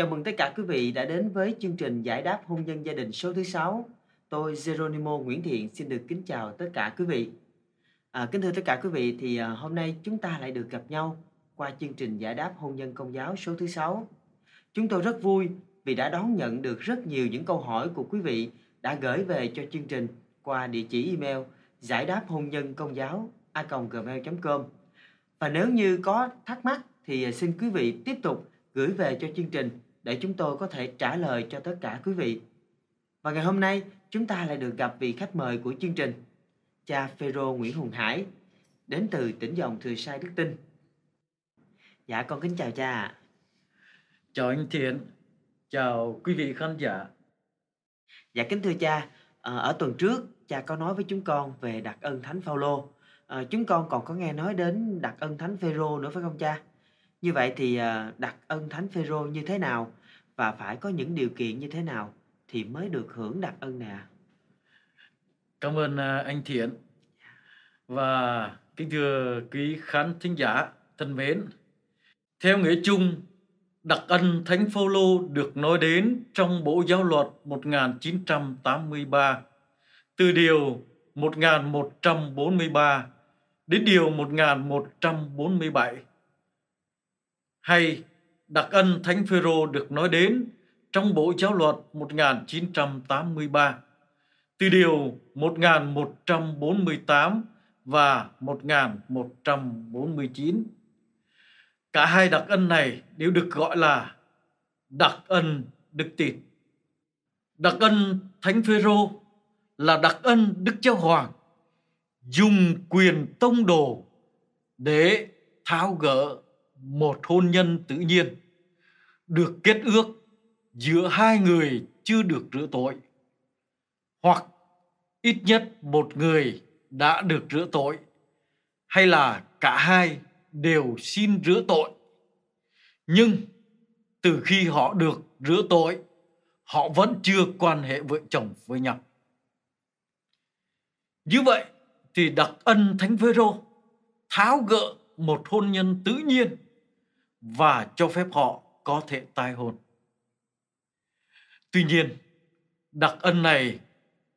Chào mừng tất cả quý vị đã đến với chương trình giải đáp hôn nhân gia đình số thứ 6. Tôi Geronimo Nguyễn Thiện xin được kính chào tất cả quý vị. À, kính thưa tất cả quý vị thì à, hôm nay chúng ta lại được gặp nhau qua chương trình giải đáp hôn nhân công giáo số thứ 6. Chúng tôi rất vui vì đã đón nhận được rất nhiều những câu hỏi của quý vị đã gửi về cho chương trình qua địa chỉ email giải đáp hôn nhân công giáo a.gmail.com Và nếu như có thắc mắc thì à, xin quý vị tiếp tục gửi về cho chương trình để chúng tôi có thể trả lời cho tất cả quý vị. Và ngày hôm nay, chúng ta lại được gặp vị khách mời của chương trình, cha Phêrô Nguyễn Hùng Hải, đến từ tỉnh dòng Thừa Sai Đức Tinh. Dạ con kính chào cha Chào anh Thiện, chào quý vị khán giả. Dạ kính thưa cha, ờ, ở tuần trước cha có nói với chúng con về đặc ân Thánh Phaolô. À, chúng con còn có nghe nói đến đặc ân Thánh Phêrô nữa phải không cha? Như vậy thì ờ, đặt ân thánh Phêrô như thế nào và phải có những điều kiện như thế nào thì mới được hưởng đặc ân nè. Cảm ơn ờ, anh Thiện dạ. và kính thưa quý khán thính giả thân mến. Theo nghĩa chung, đặc ân Thánh Phaolô được nói đến trong Bộ Giáo luật 1983, từ điều 1143 đến điều 1147 hay đặc ân Thánh Phêrô được nói đến trong Bộ Giáo luật 1983, từ điều 1148 và 1149. Cả hai đặc ân này đều được gọi là đặc ân đức tin. Đặc ân Thánh Phêrô là đặc ân Đức Giáo Hoàng dùng quyền tông đồ để tháo gỡ một hôn nhân tự nhiên được kết ước giữa hai người chưa được rửa tội hoặc ít nhất một người đã được rửa tội hay là cả hai đều xin rửa tội nhưng từ khi họ được rửa tội họ vẫn chưa quan hệ vợ chồng với nhau như vậy thì đặc ân thánh phêrô tháo gỡ một hôn nhân tự nhiên và cho phép họ có thể tai hồn. Tuy nhiên, đặc ân này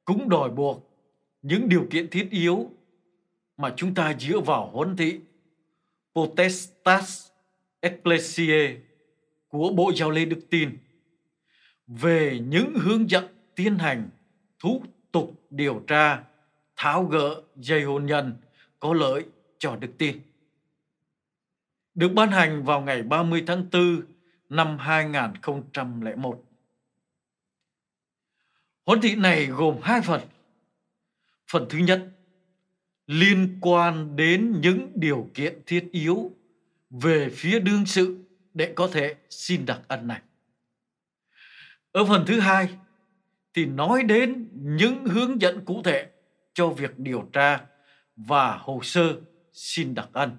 cũng đòi buộc những điều kiện thiết yếu mà chúng ta dựa vào huấn thị Potestas Ecclesiae của Bộ Giáo lê Đức Tin về những hướng dẫn tiến hành thủ tục điều tra tháo gỡ dây hôn nhân có lợi cho Đức Tin được ban hành vào ngày 30 tháng 4 năm 2001. Huấn thị này gồm hai phần. Phần thứ nhất liên quan đến những điều kiện thiết yếu về phía đương sự để có thể xin đặc ân này. Ở phần thứ hai thì nói đến những hướng dẫn cụ thể cho việc điều tra và hồ sơ xin đặc ân.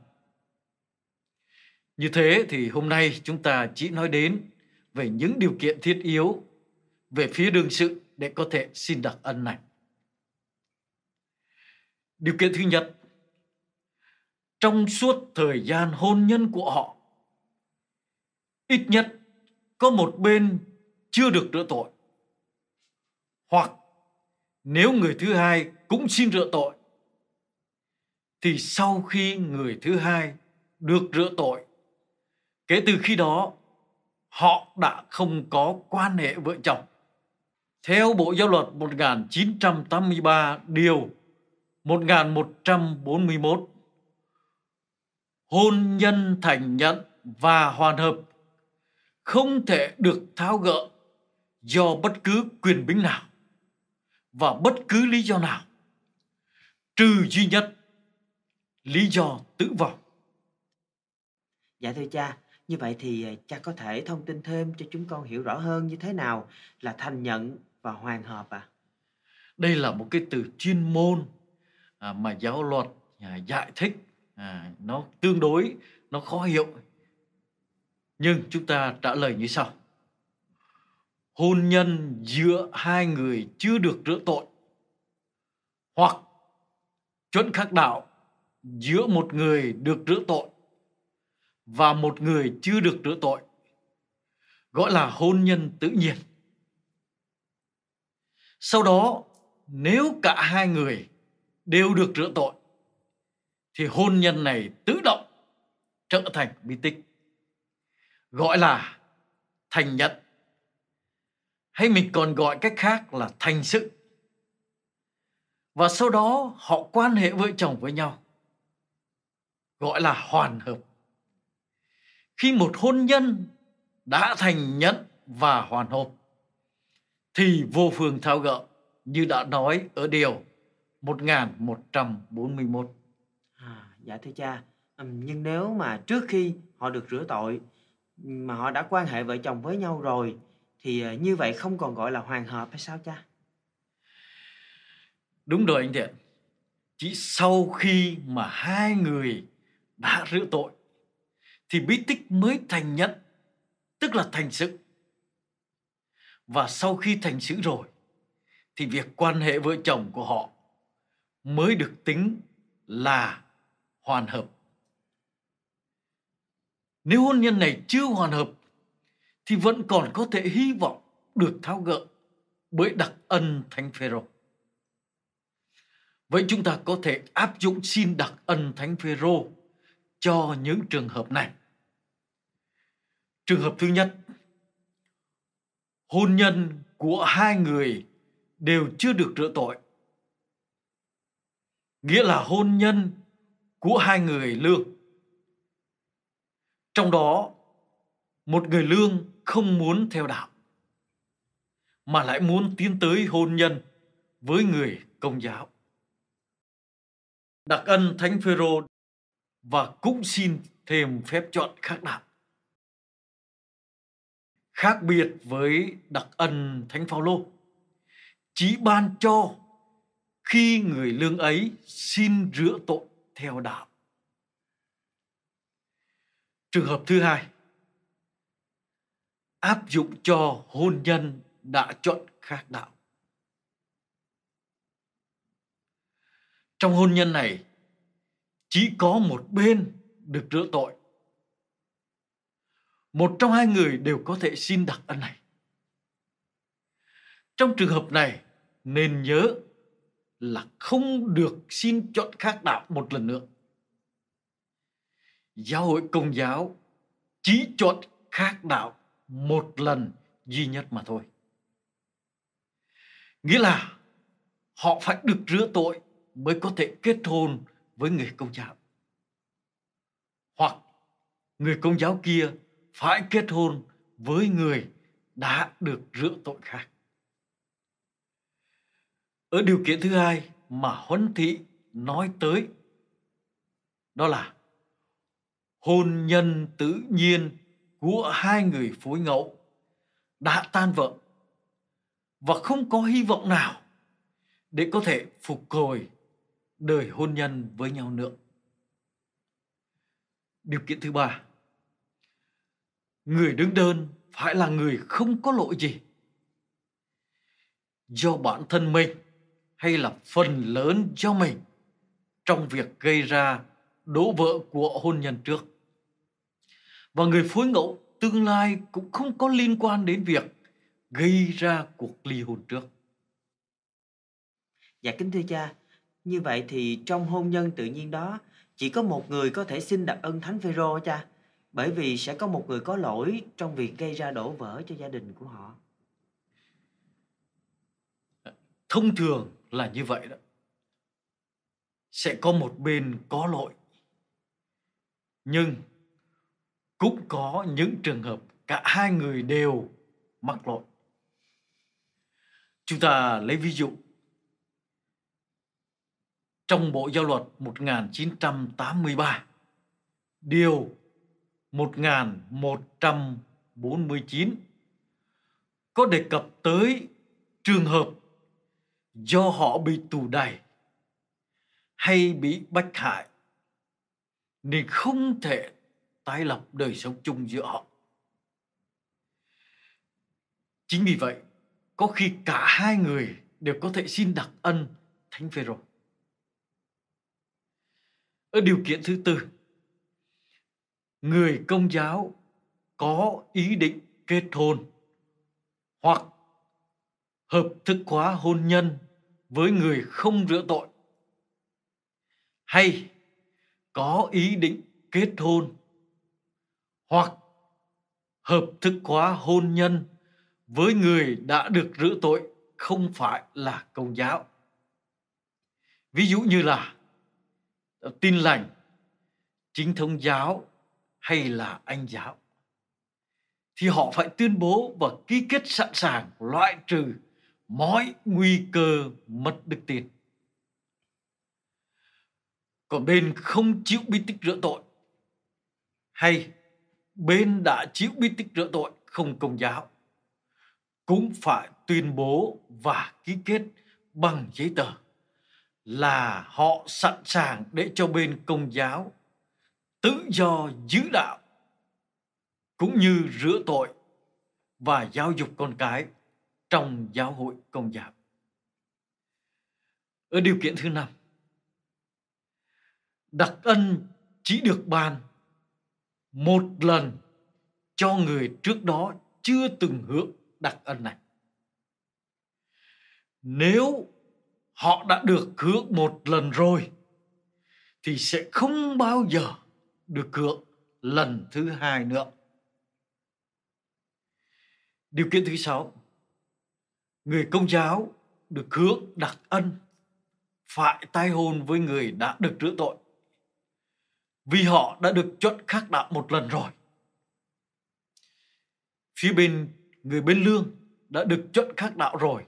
Như thế thì hôm nay chúng ta chỉ nói đến về những điều kiện thiết yếu về phía đương sự để có thể xin đặc ân này. Điều kiện thứ nhất, trong suốt thời gian hôn nhân của họ, ít nhất có một bên chưa được rửa tội. Hoặc nếu người thứ hai cũng xin rửa tội, thì sau khi người thứ hai được rửa tội Kể từ khi đó, họ đã không có quan hệ vợ chồng. Theo Bộ Giao luật 1983 điều 1141, hôn nhân thành nhận và hoàn hợp không thể được tháo gỡ do bất cứ quyền bính nào và bất cứ lý do nào trừ duy nhất lý do tử vong dạ thưa cha như vậy thì à, cha có thể thông tin thêm cho chúng con hiểu rõ hơn như thế nào là thành nhận và hoàn hợp À? Đây là một cái từ chuyên môn à, mà giáo luật à, giải thích nó tương đối nó khó hiểu. Nhưng chúng ta trả lời như sau. Hôn nhân giữa hai người chưa được rửa tội hoặc chuẩn khắc đạo giữa một người được rửa tội và một người chưa được rửa tội gọi là hôn nhân tự nhiên sau đó nếu cả hai người đều được rửa tội thì hôn nhân này tự động trở thành bi tích gọi là thành nhận hay mình còn gọi cách khác là thành sự và sau đó họ quan hệ vợ chồng với nhau gọi là hoàn hợp khi một hôn nhân đã thành nhẫn và hoàn hộp thì vô phương thao gỡ như đã nói ở điều 1141. À, dạ thưa cha, nhưng nếu mà trước khi họ được rửa tội mà họ đã quan hệ vợ chồng với nhau rồi thì ờ, như vậy không còn gọi là hoàn hợp hay sao cha? Đúng rồi anh Thiện. Chỉ sau khi mà hai người đã rửa tội thì bí tích mới thành nhẫn tức là thành sự và sau khi thành sự rồi thì việc quan hệ vợ chồng của họ mới được tính là hoàn hợp nếu hôn nhân này chưa hoàn hợp thì vẫn còn có thể hy vọng được tháo gỡ bởi đặc ân thánh phêrô vậy chúng ta có thể áp dụng xin đặc ân thánh phêrô cho những trường hợp này. Trường hợp thứ nhất, hôn nhân của hai người đều chưa được rửa tội. Nghĩa là hôn nhân của hai người lương. Trong đó, một người lương không muốn theo đạo mà lại muốn tiến tới hôn nhân với người công giáo. Đặc ân Thánh Phêrô và cũng xin thêm phép chọn khác đạo, Khác biệt với đặc ân Thánh Phaolô, chỉ ban cho khi người lương ấy xin rửa tội theo đạo. Trường hợp thứ hai, áp dụng cho hôn nhân đã chọn khác đạo. Trong hôn nhân này, chỉ có một bên được rửa tội. Một trong hai người đều có thể xin đặc ân này. Trong trường hợp này, nên nhớ là không được xin chọn khác đạo một lần nữa. Giáo hội Công giáo chỉ chọn khác đạo một lần duy nhất mà thôi. Nghĩa là họ phải được rửa tội mới có thể kết hôn với người công giáo hoặc người công giáo kia phải kết hôn với người đã được rửa tội khác ở điều kiện thứ hai mà huấn thị nói tới đó là hôn nhân tự nhiên của hai người phối ngẫu đã tan vỡ và không có hy vọng nào để có thể phục hồi đời hôn nhân với nhau nữa. Điều kiện thứ ba, người đứng đơn phải là người không có lỗi gì. Do bản thân mình hay là phần lớn do mình trong việc gây ra đổ vỡ của hôn nhân trước. Và người phối ngẫu tương lai cũng không có liên quan đến việc gây ra cuộc ly hôn trước. Dạ kính thưa cha, như vậy thì trong hôn nhân tự nhiên đó, chỉ có một người có thể xin đặt ân Thánh Phêrô cha, bởi vì sẽ có một người có lỗi trong việc gây ra đổ vỡ cho gia đình của họ. Thông thường là như vậy đó. Sẽ có một bên có lỗi. Nhưng cũng có những trường hợp cả hai người đều mắc lỗi. Chúng ta lấy ví dụ trong Bộ Giao luật 1983, điều 1149 có đề cập tới trường hợp do họ bị tù đày hay bị bách hại nên không thể tái lập đời sống chung giữa họ. Chính vì vậy, có khi cả hai người đều có thể xin đặc ân Thánh Phêrô ở điều kiện thứ tư người công giáo có ý định kết hôn hoặc hợp thức hóa hôn nhân với người không rửa tội hay có ý định kết hôn hoặc hợp thức hóa hôn nhân với người đã được rửa tội không phải là công giáo ví dụ như là tin lành chính thống giáo hay là anh giáo thì họ phải tuyên bố và ký kết sẵn sàng loại trừ mọi nguy cơ mất đức tin còn bên không chịu bi tích rửa tội hay bên đã chịu bi tích rửa tội không công giáo cũng phải tuyên bố và ký kết bằng giấy tờ là họ sẵn sàng để cho bên công giáo tự do giữ đạo cũng như rửa tội và giáo dục con cái trong giáo hội công giáo. Ở điều kiện thứ năm, đặc ân chỉ được ban một lần cho người trước đó chưa từng hưởng đặc ân này. Nếu họ đã được cứu một lần rồi thì sẽ không bao giờ được cứu lần thứ hai nữa điều kiện thứ sáu người công giáo được cứu đặc ân phải tai hôn với người đã được rửa tội vì họ đã được chuẩn khắc đạo một lần rồi phía bên người bên lương đã được chuẩn khắc đạo rồi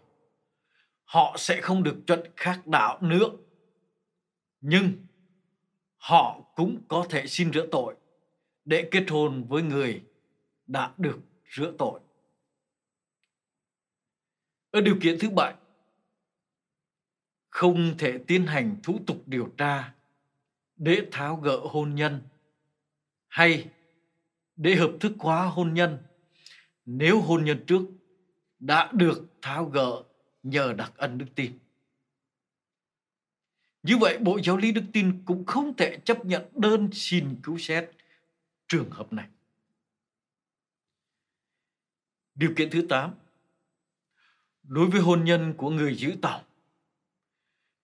họ sẽ không được chuẩn khác đạo nữa nhưng họ cũng có thể xin rửa tội để kết hôn với người đã được rửa tội ở điều kiện thứ bảy không thể tiến hành thủ tục điều tra để tháo gỡ hôn nhân hay để hợp thức hóa hôn nhân nếu hôn nhân trước đã được tháo gỡ nhờ đặc ân đức tin. Như vậy, Bộ Giáo lý Đức Tin cũng không thể chấp nhận đơn xin cứu xét trường hợp này. Điều kiện thứ 8 Đối với hôn nhân của người giữ tòng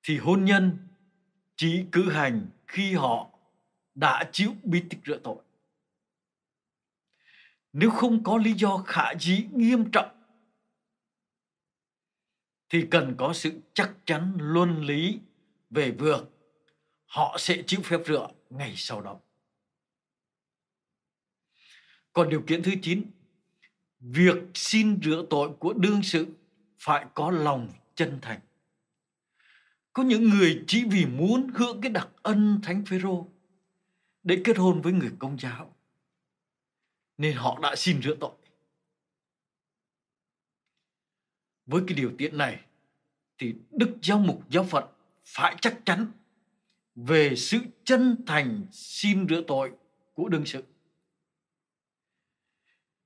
thì hôn nhân chỉ cử hành khi họ đã chịu bi tích rửa tội. Nếu không có lý do khả dĩ nghiêm trọng thì cần có sự chắc chắn luân lý về việc họ sẽ chịu phép rửa ngày sau đó. Còn điều kiện thứ 9, việc xin rửa tội của đương sự phải có lòng chân thành. Có những người chỉ vì muốn hưởng cái đặc ân Thánh Phêrô để kết hôn với người công giáo nên họ đã xin rửa tội. với cái điều kiện này thì đức giáo mục giáo phận phải chắc chắn về sự chân thành xin rửa tội của đương sự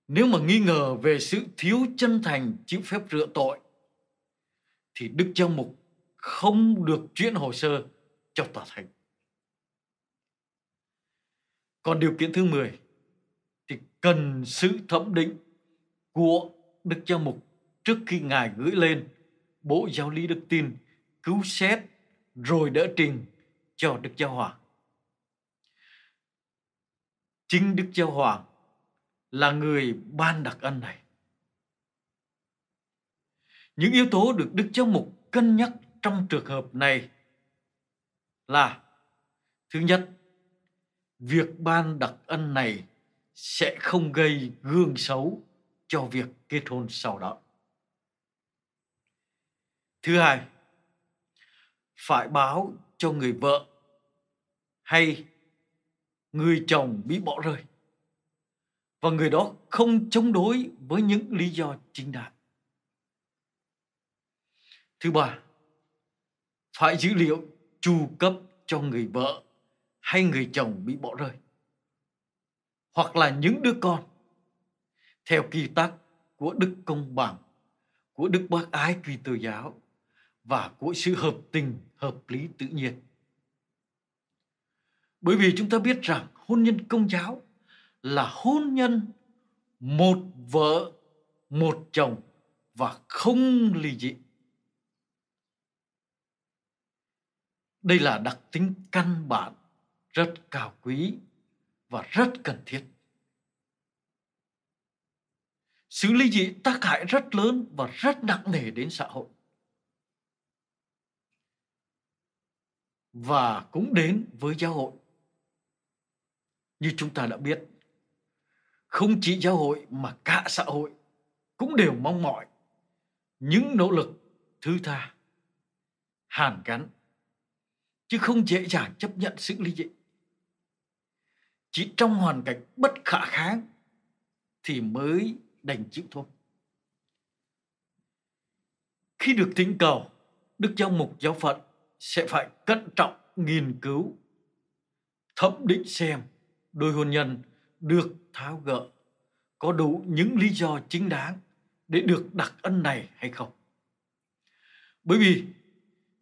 nếu mà nghi ngờ về sự thiếu chân thành chịu phép rửa tội thì đức giáo mục không được chuyển hồ sơ cho tòa thành. còn điều kiện thứ 10 thì cần sự thẩm định của Đức Giáo Mục trước khi Ngài gửi lên, bộ giáo lý đức tin, cứu xét, rồi đỡ trình cho Đức Giáo Hoàng. Chính Đức Giáo Hoàng là người ban đặc ân này. Những yếu tố được Đức Giáo Mục cân nhắc trong trường hợp này là Thứ nhất, việc ban đặc ân này sẽ không gây gương xấu cho việc kết hôn sau đó. Thứ hai, phải báo cho người vợ hay người chồng bị bỏ rơi và người đó không chống đối với những lý do chính đáng. Thứ ba, phải dữ liệu chu cấp cho người vợ hay người chồng bị bỏ rơi hoặc là những đứa con theo quy tắc của đức công bằng của đức bác ái Kitô giáo và của sự hợp tình, hợp lý tự nhiên. Bởi vì chúng ta biết rằng hôn nhân công giáo là hôn nhân một vợ, một chồng và không ly dị. Đây là đặc tính căn bản rất cao quý và rất cần thiết. Sự ly dị tác hại rất lớn và rất nặng nề đến xã hội. và cũng đến với giáo hội. Như chúng ta đã biết, không chỉ giáo hội mà cả xã hội cũng đều mong mỏi những nỗ lực thứ tha, hàn gắn, chứ không dễ dàng chấp nhận sự ly dị. Chỉ trong hoàn cảnh bất khả kháng thì mới đành chịu thôi. Khi được thỉnh cầu, Đức Giáo Mục Giáo Phận sẽ phải cẩn trọng nghiên cứu thẩm định xem đôi hôn nhân được tháo gỡ có đủ những lý do chính đáng để được đặc ân này hay không bởi vì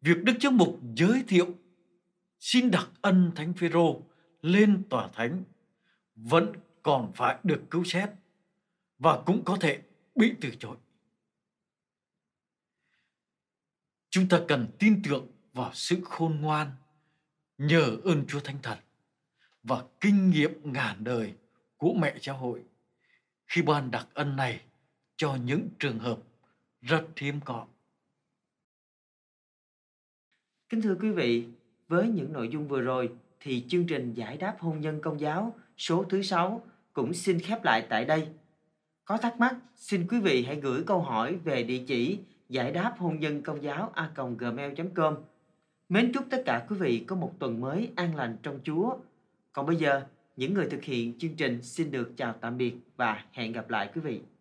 việc đức chức mục giới thiệu xin đặc ân thánh phêrô lên tòa thánh vẫn còn phải được cứu xét và cũng có thể bị từ chối chúng ta cần tin tưởng vào sự khôn ngoan nhờ ơn Chúa Thánh Thần và kinh nghiệm ngàn đời của mẹ giáo hội khi ban đặc ân này cho những trường hợp rất hiếm có. Kính thưa quý vị, với những nội dung vừa rồi thì chương trình giải đáp hôn nhân công giáo số thứ 6 cũng xin khép lại tại đây. Có thắc mắc, xin quý vị hãy gửi câu hỏi về địa chỉ giải đáp hôn nhân công giáo a gmail.com Mến chúc tất cả quý vị có một tuần mới an lành trong Chúa. Còn bây giờ, những người thực hiện chương trình xin được chào tạm biệt và hẹn gặp lại quý vị.